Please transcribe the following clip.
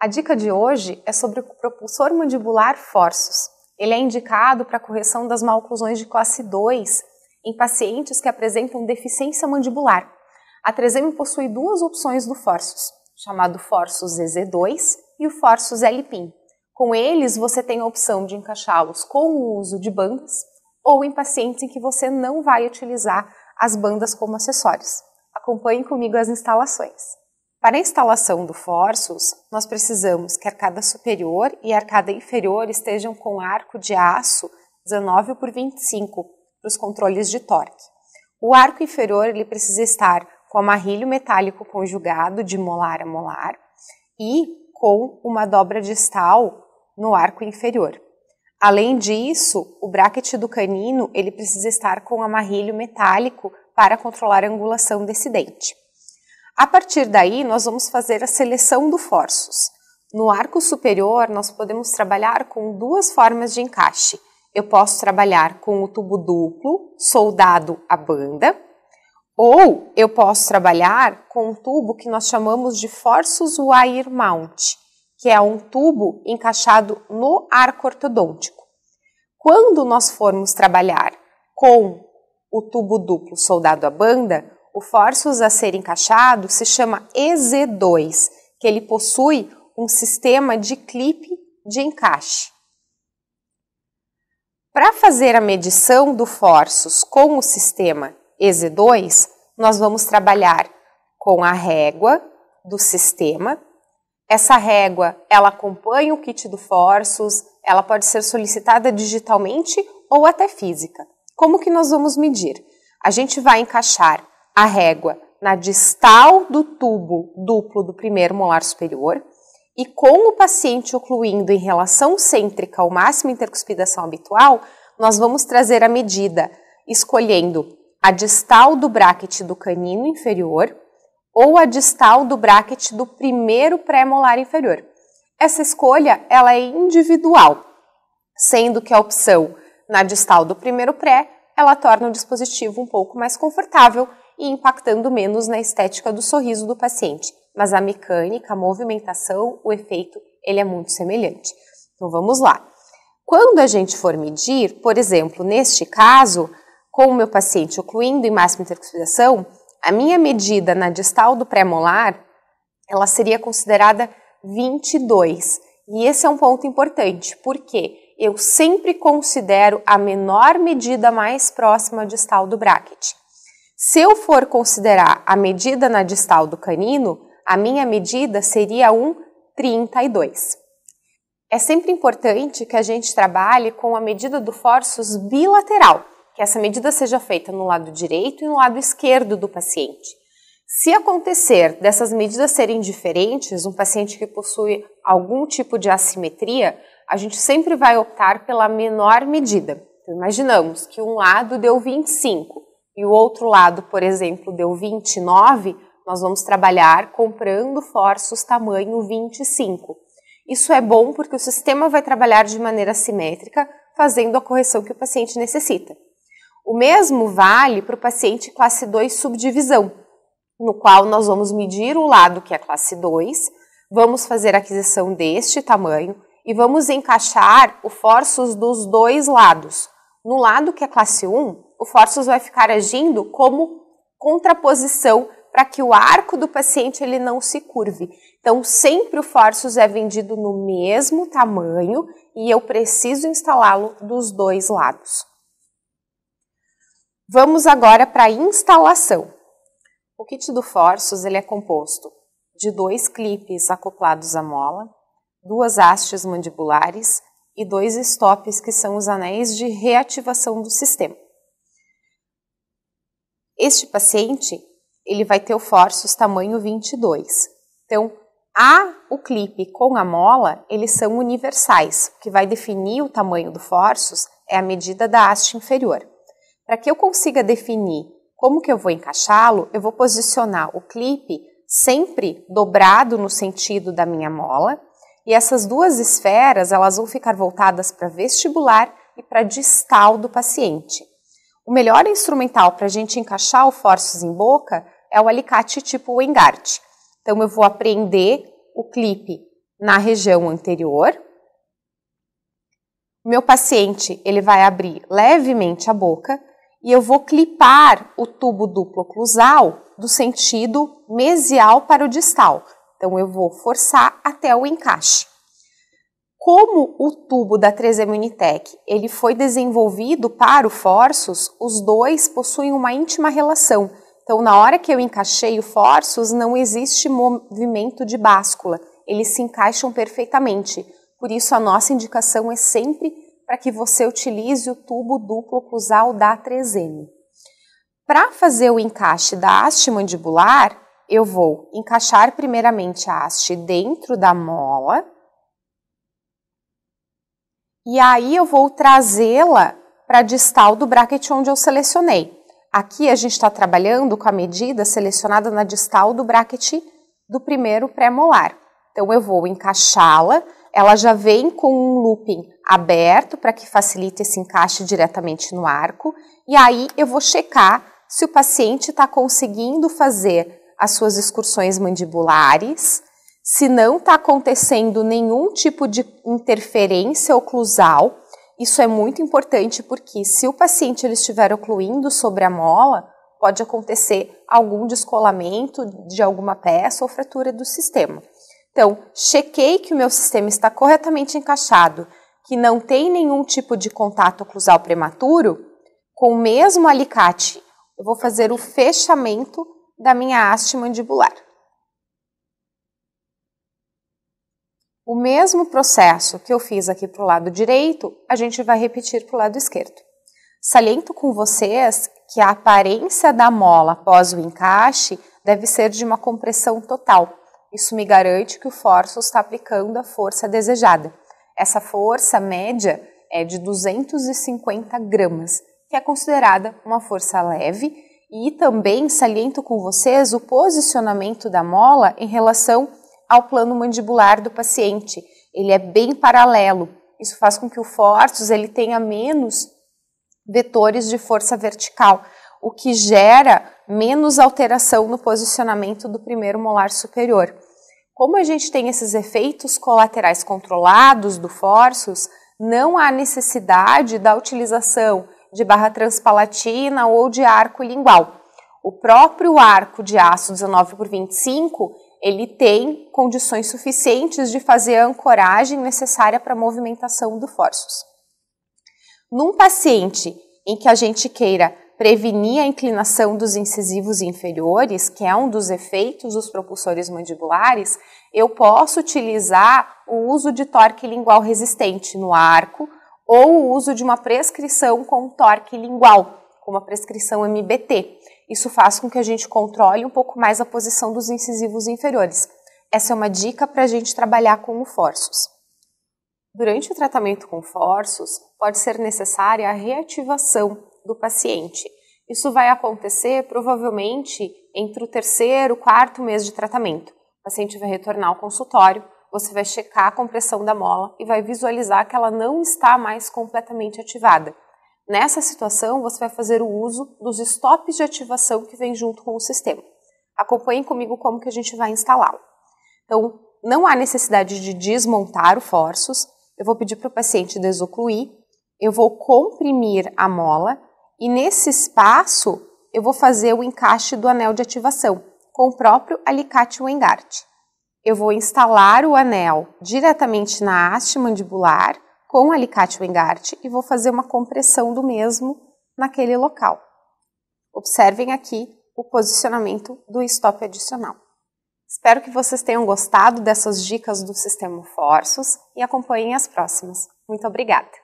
A dica de hoje é sobre o propulsor mandibular Forços. Ele é indicado para correção das maloclusões de classe 2 em pacientes que apresentam deficiência mandibular. A 3M possui duas opções do Forços, chamado Forços EZ2 e o Forços L-PIN. Com eles, você tem a opção de encaixá-los com o uso de bandas ou em pacientes em que você não vai utilizar as bandas como acessórios. Acompanhe comigo as instalações. Para a instalação do fórceps, nós precisamos que a arcada superior e a arcada inferior estejam com arco de aço 19 por 25 para os controles de torque. O arco inferior ele precisa estar com amarrilho metálico conjugado de molar a molar e com uma dobra distal no arco inferior. Além disso, o bracket do canino ele precisa estar com amarrilho metálico para controlar a angulação desse dente. A partir daí, nós vamos fazer a seleção do forços. No arco superior, nós podemos trabalhar com duas formas de encaixe. Eu posso trabalhar com o tubo duplo, soldado à banda, ou eu posso trabalhar com um tubo que nós chamamos de Forces Wire Mount, que é um tubo encaixado no arco ortodôntico. Quando nós formos trabalhar com o tubo duplo soldado à banda, o fórceps a ser encaixado se chama EZ2, que ele possui um sistema de clipe de encaixe. Para fazer a medição do fórceps com o sistema EZ2, nós vamos trabalhar com a régua do sistema. Essa régua, ela acompanha o kit do fórceps, ela pode ser solicitada digitalmente ou até física. Como que nós vamos medir? A gente vai encaixar a régua na distal do tubo duplo do primeiro molar superior e com o paciente ocluindo em relação cêntrica ao máximo intercuspidação habitual, nós vamos trazer a medida escolhendo a distal do bracket do canino inferior ou a distal do bracket do primeiro pré-molar inferior. Essa escolha ela é individual, sendo que a opção na distal do primeiro pré ela torna o dispositivo um pouco mais confortável e impactando menos na estética do sorriso do paciente. Mas a mecânica, a movimentação, o efeito, ele é muito semelhante. Então vamos lá. Quando a gente for medir, por exemplo, neste caso, com o meu paciente ocluindo em máxima intercuspidação, a minha medida na distal do pré-molar, ela seria considerada 22. E esse é um ponto importante, porque eu sempre considero a menor medida mais próxima distal do bracket. Se eu for considerar a medida na distal do canino, a minha medida seria um 32. É sempre importante que a gente trabalhe com a medida do fórceps bilateral, que essa medida seja feita no lado direito e no lado esquerdo do paciente. Se acontecer dessas medidas serem diferentes, um paciente que possui algum tipo de assimetria, a gente sempre vai optar pela menor medida. Então, imaginamos que um lado deu 25 e o outro lado, por exemplo, deu 29, nós vamos trabalhar comprando forços tamanho 25. Isso é bom porque o sistema vai trabalhar de maneira simétrica, fazendo a correção que o paciente necessita. O mesmo vale para o paciente classe 2 subdivisão, no qual nós vamos medir o lado que é classe 2, vamos fazer a aquisição deste tamanho e vamos encaixar o forços dos dois lados. No lado que é classe 1, o Forços vai ficar agindo como contraposição para que o arco do paciente ele não se curve. Então, sempre o Forços é vendido no mesmo tamanho e eu preciso instalá-lo dos dois lados. Vamos agora para a instalação. O kit do Forços ele é composto de dois clipes acoplados à mola, duas hastes mandibulares e dois stops que são os anéis de reativação do sistema. Este paciente, ele vai ter o fórceps tamanho 22. Então, a, o clipe com a mola, eles são universais. O que vai definir o tamanho do fórceps é a medida da haste inferior. Para que eu consiga definir como que eu vou encaixá-lo, eu vou posicionar o clipe sempre dobrado no sentido da minha mola, e essas duas esferas, elas vão ficar voltadas para vestibular e para distal do paciente. O melhor instrumental para a gente encaixar o forços em boca é o alicate tipo Wingard. Então eu vou aprender o clipe na região anterior. meu paciente, ele vai abrir levemente a boca e eu vou clipar o tubo duplo oclusal do sentido mesial para o distal. Então eu vou forçar até o encaixe. Como o tubo da 3M Unitec ele foi desenvolvido para o Forsus, os dois possuem uma íntima relação. Então, na hora que eu encaixei o Forsus, não existe movimento de báscula. Eles se encaixam perfeitamente. Por isso, a nossa indicação é sempre para que você utilize o tubo duplo oclusal da 3M. Para fazer o encaixe da haste mandibular, eu vou encaixar primeiramente a haste dentro da mola e aí eu vou trazê-la para a distal do bracket onde eu selecionei. Aqui a gente está trabalhando com a medida selecionada na distal do bracket do primeiro pré-molar. Então eu vou encaixá-la, ela já vem com um looping aberto para que facilite esse encaixe diretamente no arco, e aí eu vou checar se o paciente está conseguindo fazer as suas excursões mandibulares, se não está acontecendo nenhum tipo de interferência oclusal, isso é muito importante porque se o paciente ele estiver ocluindo sobre a mola, pode acontecer algum descolamento de alguma peça ou fratura do sistema. Então, chequei que o meu sistema está corretamente encaixado, que não tem nenhum tipo de contato oclusal prematuro, com o mesmo alicate eu vou fazer o fechamento da minha haste mandibular. O mesmo processo que eu fiz aqui para o lado direito, a gente vai repetir para o lado esquerdo. Saliento com vocês que a aparência da mola após o encaixe deve ser de uma compressão total. Isso me garante que o forço está aplicando a força desejada. Essa força média é de 250 gramas, que é considerada uma força leve e também saliento com vocês o posicionamento da mola em relação ao plano mandibular do paciente. Ele é bem paralelo. Isso faz com que o fortus ele tenha menos vetores de força vertical, o que gera menos alteração no posicionamento do primeiro molar superior. Como a gente tem esses efeitos colaterais controlados do forsus, não há necessidade da utilização de barra transpalatina ou de arco lingual. O próprio arco de aço 19 por 25 ele tem condições suficientes de fazer a ancoragem necessária para a movimentação do fórceps. Num paciente em que a gente queira prevenir a inclinação dos incisivos inferiores, que é um dos efeitos dos propulsores mandibulares, eu posso utilizar o uso de torque lingual resistente no arco ou o uso de uma prescrição com torque lingual, como a prescrição MBT. Isso faz com que a gente controle um pouco mais a posição dos incisivos inferiores. Essa é uma dica para a gente trabalhar com o forços. Durante o tratamento com forços pode ser necessária a reativação do paciente. Isso vai acontecer provavelmente entre o terceiro e quarto mês de tratamento. O paciente vai retornar ao consultório, você vai checar a compressão da mola e vai visualizar que ela não está mais completamente ativada. Nessa situação, você vai fazer o uso dos stops de ativação que vem junto com o sistema. Acompanhem comigo como que a gente vai instalá-lo. Então, não há necessidade de desmontar o forços. Eu vou pedir para o paciente desocluir, eu vou comprimir a mola e nesse espaço eu vou fazer o encaixe do anel de ativação com o próprio alicate Wengart. Eu vou instalar o anel diretamente na haste mandibular com alicate wingard e vou fazer uma compressão do mesmo naquele local. Observem aqui o posicionamento do stop adicional. Espero que vocês tenham gostado dessas dicas do sistema Forços e acompanhem as próximas. Muito obrigada!